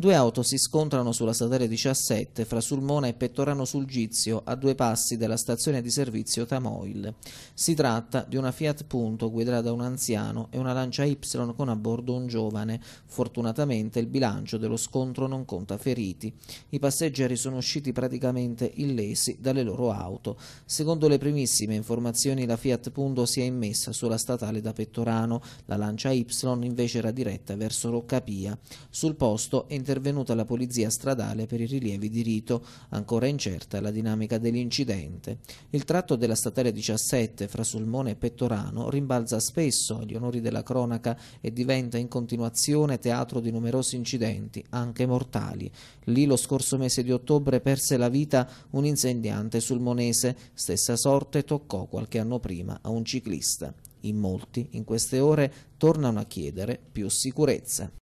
Due auto si scontrano sulla statale 17 fra Sulmona e Pettorano sul Gizio, a due passi della stazione di servizio Tamoil. Si tratta di una Fiat Punto guidata da un anziano e una Lancia Y con a bordo un giovane. Fortunatamente il bilancio dello scontro non conta feriti. I passeggeri sono usciti praticamente illesi dalle loro auto. Secondo le primissime informazioni la Fiat Punto si è immessa sulla statale da Pettorano, la Lancia Y invece era diretta verso Roccapia. Sul posto entra intervenuta la polizia stradale per i rilievi di rito, ancora incerta la dinamica dell'incidente. Il tratto della statale 17 fra Sulmone e Pettorano rimbalza spesso agli onori della cronaca e diventa in continuazione teatro di numerosi incidenti, anche mortali. Lì lo scorso mese di ottobre perse la vita un insegnante sulmonese, stessa sorte toccò qualche anno prima a un ciclista. In molti, in queste ore, tornano a chiedere più sicurezza.